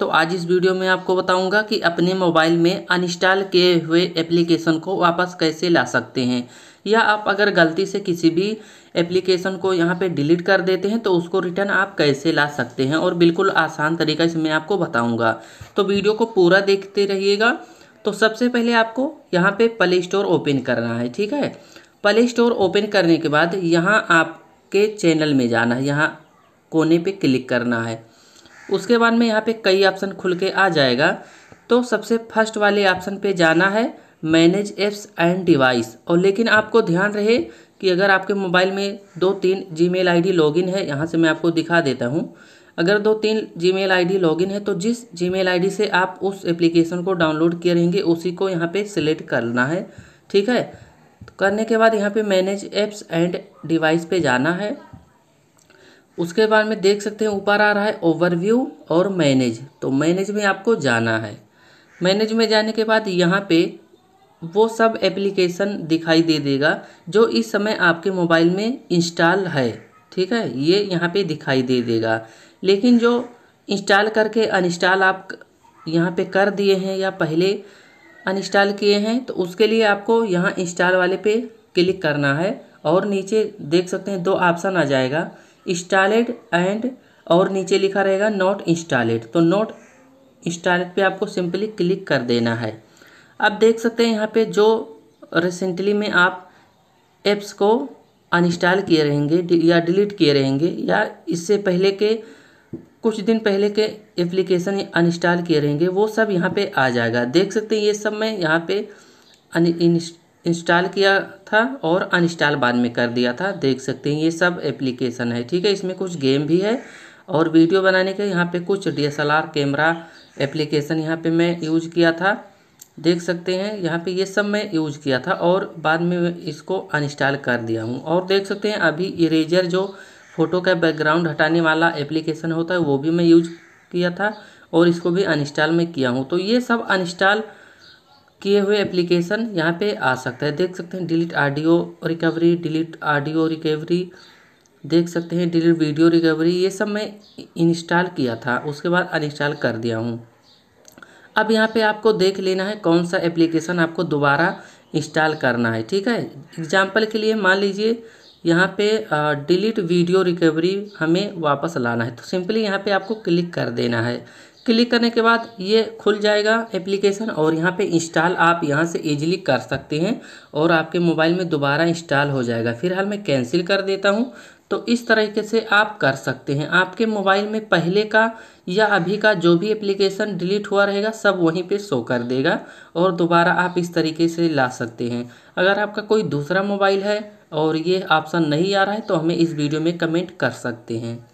तो आज इस वीडियो में आपको बताऊंगा कि अपने मोबाइल में अनइंस्टॉल किए हुए एप्लीकेशन को वापस कैसे ला सकते हैं या आप अगर गलती से किसी भी एप्लीकेशन को यहाँ पे डिलीट कर देते हैं तो उसको रिटर्न आप कैसे ला सकते हैं और बिल्कुल आसान तरीका इसमें आपको बताऊँगा तो वीडियो को पूरा देखते रहिएगा तो सबसे पहले आपको यहाँ पे प्ले स्टोर ओपन करना है ठीक है प्ले स्टोर ओपन करने के बाद यहाँ आपके चैनल में जाना है यहाँ कोने पे क्लिक करना है उसके बाद में यहाँ पे कई ऑप्शन खुल के आ जाएगा तो सबसे फर्स्ट वाले ऑप्शन पे जाना है मैनेज एप्स एंड डिवाइस और लेकिन आपको ध्यान रहे कि अगर आपके मोबाइल में दो तीन जी मेल आई लॉगिन है यहाँ से मैं आपको दिखा देता हूँ अगर दो तीन जी मेल आई लॉगिन है तो जिस जी मेल से आप उस एप्लीकेशन को डाउनलोड किए रहेंगे उसी को यहाँ पर सिलेक्ट करना है ठीक है करने के बाद यहाँ पे मैनेज एप्स एंड डिवाइस पे जाना है उसके बाद में देख सकते हैं ऊपर आ रहा है ओवरव्यू और मैनेज तो मैनेज में आपको जाना है मैनेज में जाने के बाद यहाँ पे वो सब एप्लीकेशन दिखाई दे देगा जो इस समय आपके मोबाइल में इंस्टॉल है ठीक है ये यहाँ पे दिखाई दे देगा लेकिन जो इंस्टॉल करके अनइंस्टॉल आप यहाँ पे कर दिए हैं या पहले अनइंस्टॉल किए हैं तो उसके लिए आपको यहाँ इंस्टॉल वाले पे क्लिक करना है और नीचे देख सकते हैं दो ऑप्शन आ जाएगा इंस्टॉलेड एंड और नीचे लिखा रहेगा नॉट इंस्टॉलेड तो नॉट इंस्टॉलेड पे आपको सिंपली क्लिक कर देना है अब देख सकते हैं यहाँ पे जो रिसेंटली में आप एप्स को अनइंस्टॉल किए रहेंगे या डिलीट किए रहेंगे या इससे पहले के कुछ दिन पहले के एप्लीकेशन अनइंस्टॉल किए रहेंगे वो सब यहाँ पे आ जाएगा देख सकते हैं ये सब मैं यहाँ पे अन इंस्टॉल किया था और अनइंस्टॉल बाद में कर दिया था देख सकते हैं ये सब एप्लीकेशन है ठीक है इसमें कुछ गेम भी है और वीडियो बनाने के यहाँ पे कुछ डीएसएलआर कैमरा एप्लीकेशन यहाँ पे मैं यूज किया था देख सकते हैं यहाँ पे ये सब मैं यूज किया था और बाद में इसको अनइंस्टॉल कर दिया हूँ और देख सकते हैं अभी इरेजर जो फ़ोटो का बैकग्राउंड हटाने वाला एप्लीकेशन होता है वो भी मैं यूज किया था और इसको भी अनइंस्टॉल में किया हूँ तो ये सब अनइंस्टॉल किए हुए एप्लीकेशन यहाँ पे आ सकता है देख सकते हैं delete audio recovery delete audio recovery देख सकते हैं डिलीट वीडियो रिकवरी ये सब मैं इंस्टॉल किया था उसके बाद अनइंस्टॉल कर दिया हूँ अब यहाँ पे आपको देख लेना है कौन सा एप्लीकेशन आपको दोबारा इंस्टॉल करना है ठीक है एग्जाम्पल के लिए मान लीजिए यहाँ पे डिलीट वीडियो रिकवरी हमें वापस लाना है तो सिंपली यहाँ पे आपको क्लिक कर देना है क्लिक करने के बाद ये खुल जाएगा एप्लीकेशन और यहाँ पे इंस्टॉल आप यहाँ से ईजिली कर सकते हैं और आपके मोबाइल में दोबारा इंस्टॉल हो जाएगा फिलहाल मैं कैंसिल कर देता हूँ तो इस तरीके से आप कर सकते हैं आपके मोबाइल में पहले का या अभी का जो भी एप्लीकेशन डिलीट हुआ रहेगा सब वहीं पे शो कर देगा और दोबारा आप इस तरीके से ला सकते हैं अगर आपका कोई दूसरा मोबाइल है और ये ऑप्शन नहीं आ रहा है तो हमें इस वीडियो में कमेंट कर सकते हैं